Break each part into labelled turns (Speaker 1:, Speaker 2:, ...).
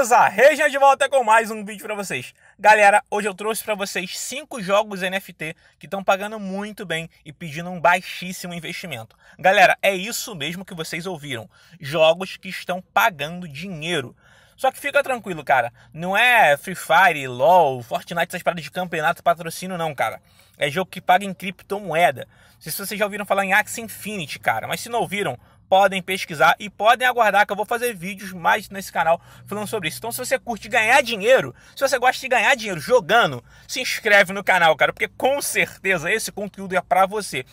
Speaker 1: Beleza? Região de volta com mais um vídeo para vocês. Galera, hoje eu trouxe para vocês cinco jogos NFT que estão pagando muito bem e pedindo um baixíssimo investimento. Galera, é isso mesmo que vocês ouviram. Jogos que estão pagando dinheiro. Só que fica tranquilo, cara. Não é Free Fire, LoL, Fortnite, essas paradas de campeonato, patrocínio, não, cara. É jogo que paga em criptomoeda. Não sei se vocês já ouviram falar em Axie Infinity, cara. Mas se não ouviram, podem pesquisar e podem aguardar que eu vou fazer vídeos mais nesse canal falando sobre isso. Então, se você curte ganhar dinheiro, se você gosta de ganhar dinheiro jogando, se inscreve no canal, cara, porque com certeza esse conteúdo é para você.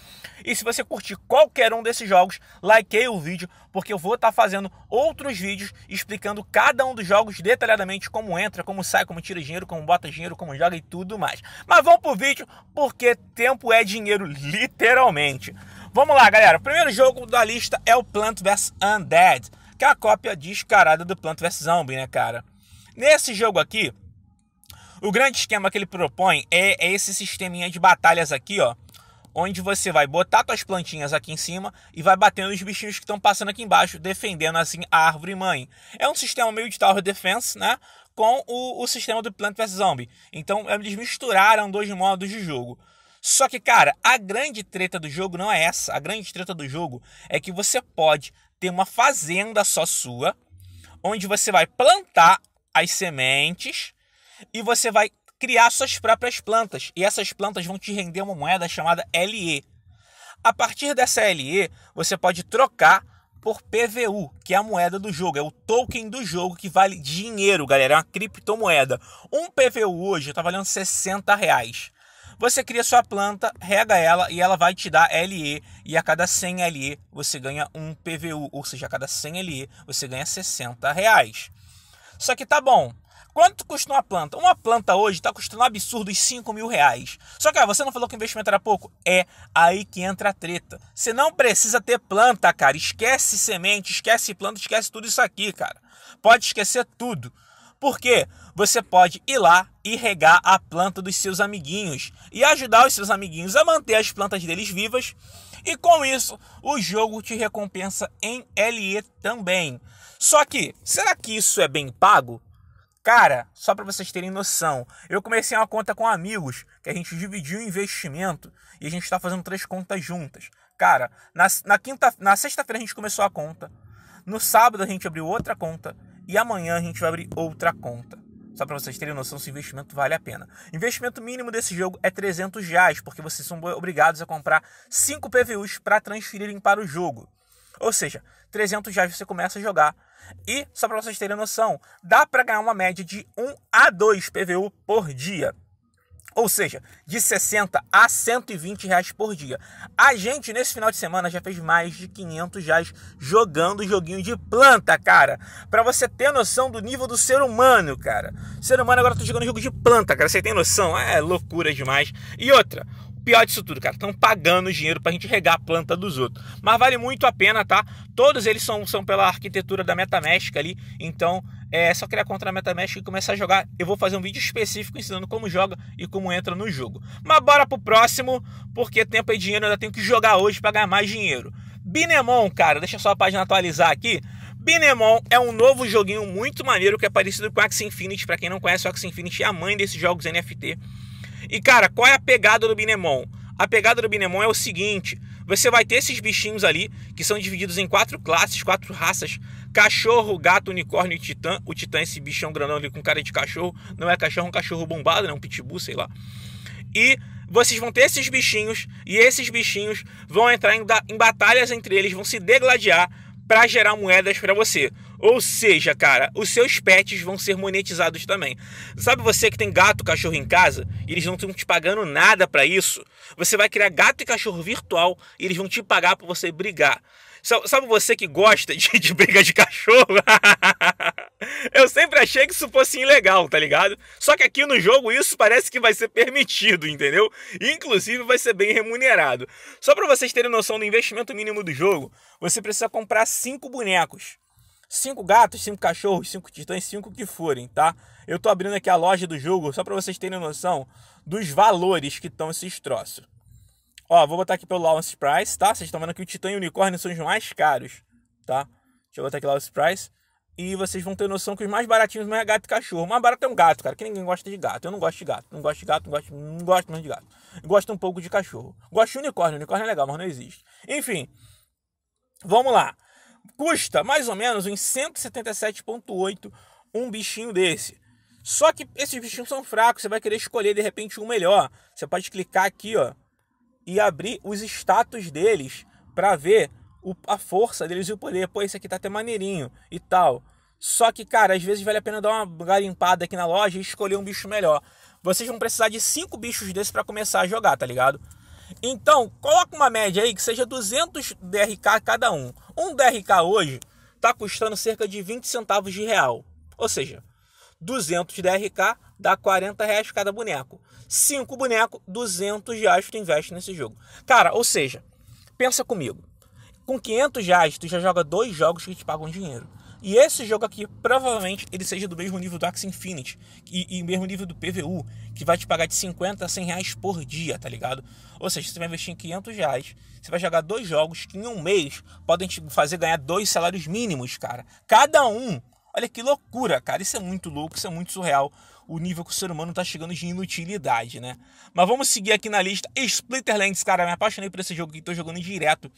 Speaker 1: E se você curtir qualquer um desses jogos, like o vídeo, porque eu vou estar tá fazendo outros vídeos explicando cada um dos jogos detalhadamente como entra, como sai, como tira dinheiro, como bota dinheiro, como joga e tudo mais. Mas vamos pro vídeo, porque tempo é dinheiro, literalmente. Vamos lá, galera. O primeiro jogo da lista é o Plant vs Undead, que é a cópia descarada do Plant vs Zombie, né, cara? Nesse jogo aqui, o grande esquema que ele propõe é, é esse sisteminha de batalhas aqui, ó. Onde você vai botar suas plantinhas aqui em cima e vai batendo os bichinhos que estão passando aqui embaixo, defendendo assim a árvore mãe. É um sistema meio de Tower Defense, né? Com o, o sistema do Plant vs Zombie. Então eles misturaram dois modos de jogo. Só que, cara, a grande treta do jogo não é essa. A grande treta do jogo é que você pode ter uma fazenda só sua, onde você vai plantar as sementes e você vai criar suas próprias plantas. E essas plantas vão te render uma moeda chamada LE. A partir dessa LE, você pode trocar por PVU, que é a moeda do jogo, é o token do jogo que vale dinheiro, galera, é uma criptomoeda. Um PVU hoje está valendo 60 reais. Você cria sua planta, rega ela e ela vai te dar LE. E a cada 100 LE você ganha um PVU, ou seja, a cada 100 LE você ganha 60 reais. Só que tá bom. Quanto custa uma planta? Uma planta hoje está custando um absurdo 5 mil reais. Só que você não falou que o investimento era pouco? É aí que entra a treta. Você não precisa ter planta, cara. Esquece semente, esquece planta, esquece tudo isso aqui, cara. Pode esquecer tudo. Porque você pode ir lá e regar a planta dos seus amiguinhos e ajudar os seus amiguinhos a manter as plantas deles vivas. E com isso, o jogo te recompensa em LE também. Só que, será que isso é bem pago? Cara, só para vocês terem noção, eu comecei uma conta com amigos, que a gente dividiu o investimento e a gente está fazendo três contas juntas. Cara, na, na, quinta, na sexta-feira a gente começou a conta, no sábado a gente abriu outra conta e amanhã a gente vai abrir outra conta. Só para vocês terem noção se o investimento vale a pena. Investimento mínimo desse jogo é 300 reais, porque vocês são obrigados a comprar 5 PVUs para transferirem para o jogo. Ou seja, 300 reais você começa a jogar. E, só para vocês terem noção, dá para ganhar uma média de 1 a 2 PVU por dia ou seja, de 60 a 120 reais por dia. A gente, nesse final de semana, já fez mais de 500 reais jogando joguinho de planta, cara. Para você ter noção do nível do ser humano, cara. ser humano agora tá jogando jogo de planta, cara. Você tem noção? É loucura demais. E outra, pior disso tudo, cara, estão pagando dinheiro pra gente regar a planta dos outros. Mas vale muito a pena, tá? Todos eles são, são pela arquitetura da MetaMesh ali, então é só criar conta na MetaMask e começar a jogar. Eu vou fazer um vídeo específico ensinando como joga e como entra no jogo. Mas bora pro próximo, porque tempo e dinheiro eu ainda tenho que jogar hoje para ganhar mais dinheiro. Binemon, cara, deixa só a página atualizar aqui. Binemon é um novo joguinho muito maneiro que é parecido com Axie Infinity. Para quem não conhece, o Axie Infinity é a mãe desses jogos NFT. E cara, qual é a pegada do Binemon? A pegada do Binemon é o seguinte: você vai ter esses bichinhos ali que são divididos em quatro classes, quatro raças Cachorro, gato, unicórnio e titã. O titã, esse bichão grandão ali com cara de cachorro. Não é cachorro, é um cachorro bombado, né? Um pitbull, sei lá. E vocês vão ter esses bichinhos. E esses bichinhos vão entrar em, em batalhas entre eles, vão se degladiar para gerar moedas para você. Ou seja, cara, os seus pets vão ser monetizados também. Sabe você que tem gato, cachorro em casa e eles não estão te pagando nada para isso? Você vai criar gato e cachorro virtual e eles vão te pagar para você brigar. Sabe você que gosta de, de briga de cachorro? eu sempre achei que isso fosse ilegal, tá ligado? Só que aqui no jogo isso parece que vai ser permitido, entendeu? inclusive vai ser bem remunerado. Só para vocês terem noção do investimento mínimo do jogo, você precisa comprar cinco bonecos. Cinco gatos, cinco cachorros, cinco titãs, cinco que forem, tá? Eu tô abrindo aqui a loja do jogo só para vocês terem noção dos valores que estão esses troços. Ó, vou botar aqui pelo Lawrence Price, tá? Vocês estão vendo que o Titã e o Unicórnio são os mais caros, tá? Deixa eu botar aqui Lawrence Price. E vocês vão ter noção que os mais baratinhos não é gato e cachorro. O mais barato é um gato, cara, que ninguém gosta de gato. Eu não gosto de gato, não gosto de gato, não gosto, não gosto mais de gato. gosto um pouco de cachorro. Gosto de unicórnio, unicórnio é legal, mas não existe. Enfim, vamos lá. Custa mais ou menos uns 177,8 um bichinho desse. Só que esses bichinhos são fracos, você vai querer escolher de repente um melhor. Você pode clicar aqui, ó, e abrir os status deles para ver o, a força deles e o poder. Pô, esse aqui tá até maneirinho e tal. Só que, cara, às vezes vale a pena dar uma garimpada aqui na loja e escolher um bicho melhor. Vocês vão precisar de cinco bichos desses para começar a jogar, tá ligado? Então, coloca uma média aí que seja 200 DRK cada um. Um DRK hoje tá custando cerca de 20 centavos de real. Ou seja, 200 DRK dá 40 reais cada boneco. 5 bonecos, 200 reais tu investe nesse jogo. Cara, ou seja, pensa comigo. Com 500 reais tu já joga dois jogos que te pagam dinheiro. E esse jogo aqui, provavelmente, ele seja do mesmo nível do Axie Infinity e, e mesmo nível do PVU, que vai te pagar de 50 a 100 reais por dia, tá ligado? Ou seja, você vai investir em 500 reais, você vai jogar dois jogos que em um mês podem te fazer ganhar dois salários mínimos, cara. Cada um Olha que loucura, cara. Isso é muito louco, isso é muito surreal. O nível que o ser humano está chegando de inutilidade, né? Mas vamos seguir aqui na lista. Splinterlands, cara, me apaixonei por esse jogo que estou jogando direto.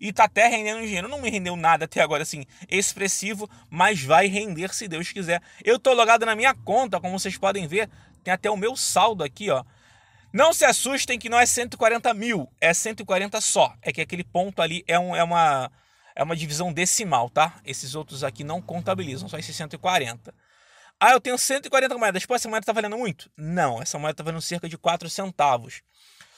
Speaker 1: E tá até rendendo dinheiro. Não me rendeu nada até agora, assim, expressivo, mas vai render se Deus quiser. Eu tô logado na minha conta, como vocês podem ver. Tem até o meu saldo aqui, ó. Não se assustem que não é 140 mil, é 140 só. É que aquele ponto ali é, um, é uma é uma divisão decimal, tá? Esses outros aqui não contabilizam, só esses 140. Ah, eu tenho 140 moedas. Pô, tipo, essa moeda tá valendo muito? Não, essa moeda tá valendo cerca de 4 centavos.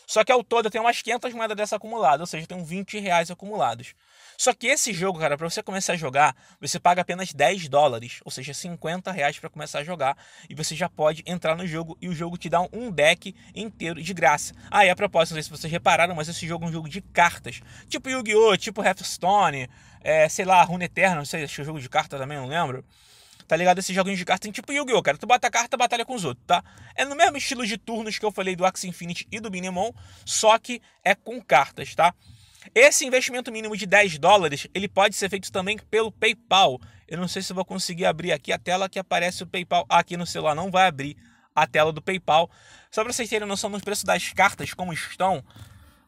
Speaker 1: Só que ao todo eu tenho umas 500 moedas dessa acumulada, ou seja, eu tenho 20 reais acumulados. Só que esse jogo, cara, para você começar a jogar, você paga apenas 10 dólares, ou seja, 50 reais para começar a jogar, e você já pode entrar no jogo e o jogo te dá um deck inteiro de graça. Ah, a propósito, não sei se vocês repararam, mas esse jogo é um jogo de cartas, tipo Yu-Gi-Oh!, tipo Hearthstone, é, sei lá, Rune Eterna, não sei, acho que é um jogo de carta também, não lembro tá ligado? Esses joguinhos de carta tem tipo Yu-Gi-Oh, cara. Tu bota a carta, batalha com os outros, tá? É no mesmo estilo de turnos que eu falei do Axie Infinity e do Minimon, só que é com cartas, tá? Esse investimento mínimo de 10 dólares, ele pode ser feito também pelo PayPal. Eu não sei se vou conseguir abrir aqui a tela que aparece o PayPal. Ah, aqui no celular não vai abrir a tela do PayPal. Só para vocês terem noção dos preços das cartas como estão,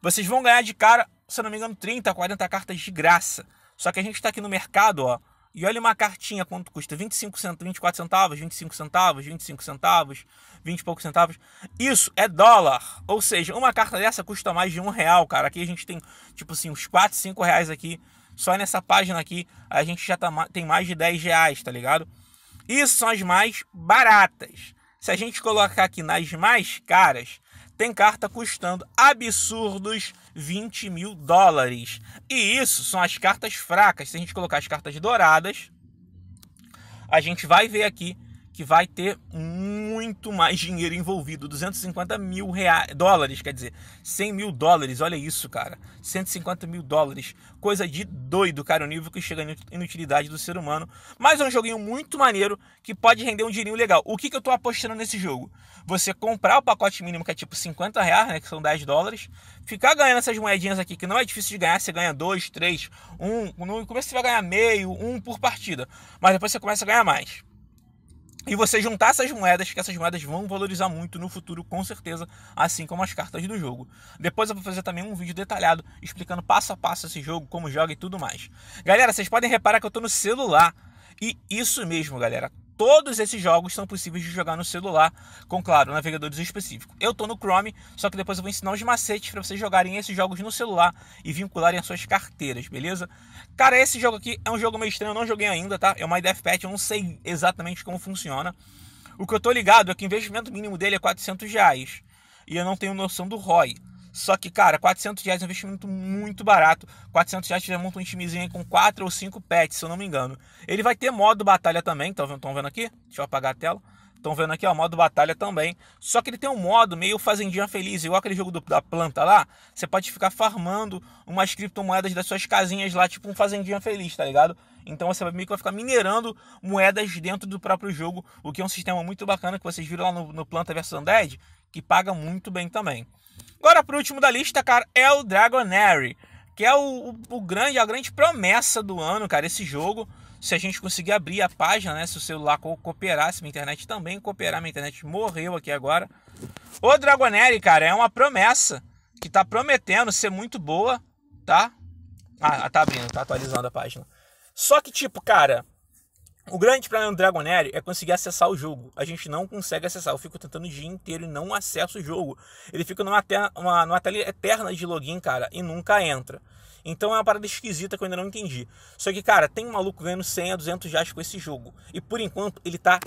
Speaker 1: vocês vão ganhar de cara, se não me engano, 30, 40 cartas de graça. Só que a gente está aqui no mercado, ó, e olha uma cartinha quanto custa: 25 centavos, 24 centavos, 25 centavos, 25 centavos, 20 e poucos centavos. Isso é dólar. Ou seja, uma carta dessa custa mais de um real, cara. Aqui a gente tem, tipo assim, uns 4, 5 reais aqui. Só nessa página aqui a gente já tá, tem mais de 10 reais, tá ligado? Isso são as mais baratas. Se a gente colocar aqui nas mais caras, tem carta custando absurdos 20 mil dólares. E isso são as cartas fracas. Se a gente colocar as cartas douradas, a gente vai ver aqui que vai ter muito mais dinheiro envolvido, 250 mil reais, dólares, quer dizer, 100 mil dólares, olha isso, cara, 150 mil dólares, coisa de doido, cara, o nível que chega na inutilidade do ser humano, mas é um joguinho muito maneiro que pode render um dinheirinho legal. O que, que eu tô apostando nesse jogo? Você comprar o pacote mínimo, que é tipo 50 reais, né, que são 10 dólares, ficar ganhando essas moedinhas aqui, que não é difícil de ganhar, você ganha 2, 3, 1, no começo você vai ganhar meio, um por partida, mas depois você começa a ganhar mais e você juntar essas moedas, que essas moedas vão valorizar muito no futuro, com certeza, assim como as cartas do jogo. Depois eu vou fazer também um vídeo detalhado explicando passo a passo esse jogo, como joga e tudo mais. Galera, vocês podem reparar que eu estou no celular. E isso mesmo, galera. Todos esses jogos são possíveis de jogar no celular, com claro, navegadores específicos. Eu tô no Chrome, só que depois eu vou ensinar os macetes para vocês jogarem esses jogos no celular e vincularem as suas carteiras, beleza? Cara, esse jogo aqui é um jogo meio estranho, eu não joguei ainda, tá? É uma IDF Patch, eu não sei exatamente como funciona. O que eu tô ligado é que o investimento mínimo dele é 400 reais. E eu não tenho noção do ROI. Só que, cara, 400 reais é um investimento muito barato. 400 reais você monta um timezinho aí com 4 ou 5 pets, se eu não me engano. Ele vai ter modo batalha também, estão vendo aqui? Deixa eu apagar a tela. Estão vendo aqui, ó, modo batalha também. Só que ele tem um modo meio fazendinha feliz, igual aquele jogo do, da planta lá. Você pode ficar farmando umas criptomoedas das suas casinhas lá, tipo um fazendinha feliz, tá ligado? Então você vai meio que vai ficar minerando moedas dentro do próprio jogo, o que é um sistema muito bacana que vocês viram lá no, no Planta vs Undead, que paga muito bem também. Agora, para o último da lista, cara, é o Dragonary, que é o, o, o, grande, a grande promessa do ano, cara, esse jogo. Se a gente conseguir abrir a página, né? Se o celular cooperar, se minha internet também cooperar, minha internet morreu aqui agora. O Dragonary, cara, é uma promessa que tá prometendo ser muito boa, tá? Ah, tá abrindo, tá atualizando a página. Só que, tipo, cara, o grande problema do Dragonair é conseguir acessar o jogo. A gente não consegue acessar. Eu fico tentando o dia inteiro e não acesso o jogo. Ele fica numa, terna, uma, numa tela eterna de login, cara, e nunca entra. Então é uma parada esquisita que eu ainda não entendi. Só que, cara, tem um maluco ganhando 100 a 200 reais com esse jogo. E por enquanto ele tá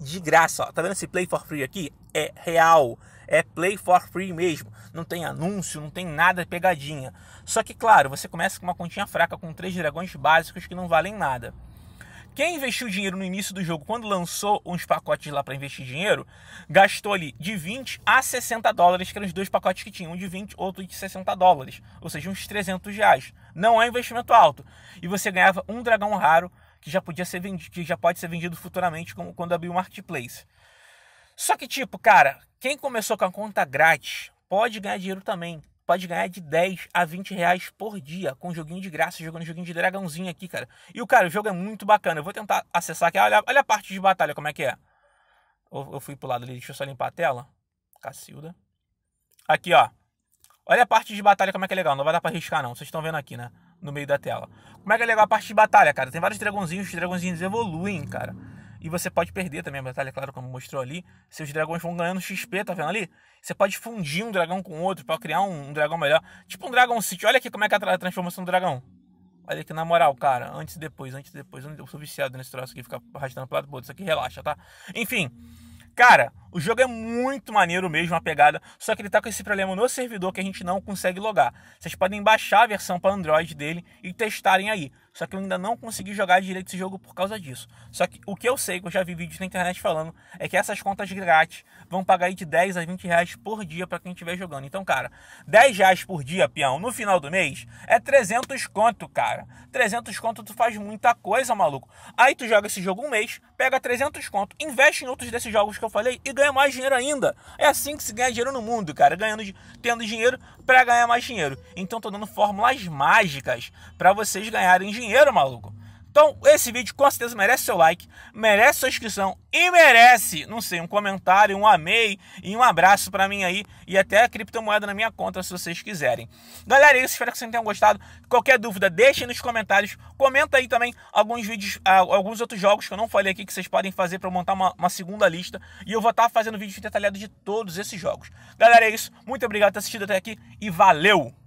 Speaker 1: de graça, ó. Tá vendo esse Play for Free aqui? É real. É Play for Free mesmo. Não tem anúncio, não tem nada pegadinha. Só que, claro, você começa com uma continha fraca com três dragões básicos que não valem nada. Quem investiu dinheiro no início do jogo, quando lançou uns pacotes lá para investir dinheiro, gastou ali de 20 a 60 dólares, que eram os dois pacotes que tinham, um de 20, outro de 60 dólares, ou seja, uns 300 reais. Não é investimento alto. E você ganhava um dragão raro que já podia ser vendido, que já pode ser vendido futuramente como quando abrir o marketplace. Só que tipo, cara, quem começou com a conta grátis pode ganhar dinheiro também pode ganhar de 10 a 20 reais por dia com um joguinho de graça, jogando joguinho de dragãozinho aqui, cara. E o cara, o jogo é muito bacana. Eu vou tentar acessar aqui. Olha, olha a parte de batalha, como é que é. Eu, eu fui pro lado ali, deixa eu só limpar a tela. Cacilda. Aqui, ó. Olha a parte de batalha, como é que é legal. Não vai dar pra riscar não. Vocês estão vendo aqui, né? No meio da tela. Como é que é legal a parte de batalha, cara? Tem vários dragãozinhos, os dragãozinhos evoluem, cara. E você pode perder também a batalha, claro, como mostrou ali. Seus dragões vão ganhando XP, tá vendo ali? Você pode fundir um dragão com outro para criar um, um, dragão melhor. Tipo um Dragon City. Olha aqui como é que é a transformação do dragão. Olha aqui, na moral, cara. Antes e depois, antes e depois. Eu sou viciado nesse troço aqui, ficar arrastando pro lado pro Isso aqui relaxa, tá? Enfim. Cara, o jogo é muito maneiro mesmo, a pegada, só que ele tá com esse problema no servidor que a gente não consegue logar. Vocês podem baixar a versão para Android dele e testarem aí. Só que eu ainda não consegui jogar direito esse jogo por causa disso. Só que o que eu sei, que eu já vi vídeos na internet falando, é que essas contas grátis vão pagar aí de 10 a 20 reais por dia para quem estiver jogando. Então, cara, 10 reais por dia, peão, no final do mês, é 300 conto, cara. 300 conto tu faz muita coisa, maluco. Aí tu joga esse jogo um mês, pega 300 conto, investe em outros desses jogos que eu falei e ganha mais dinheiro ainda. É assim que se ganha dinheiro no mundo, cara. Ganhando, tendo dinheiro para ganhar mais dinheiro. Então, tô dando fórmulas mágicas para vocês ganharem dinheiro dinheiro, maluco. Então, esse vídeo com certeza merece seu like, merece sua inscrição e merece, não sei, um comentário, um amei e um abraço para mim aí e até a criptomoeda na minha conta se vocês quiserem. Galera, é isso, espero que vocês tenham gostado. Qualquer dúvida, deixem nos comentários. Comenta aí também alguns vídeos, ah, alguns outros jogos que eu não falei aqui que vocês podem fazer para montar uma, uma, segunda lista e eu vou estar tá fazendo vídeo detalhado de todos esses jogos. Galera, é isso. Muito obrigado por ter assistido até aqui e valeu.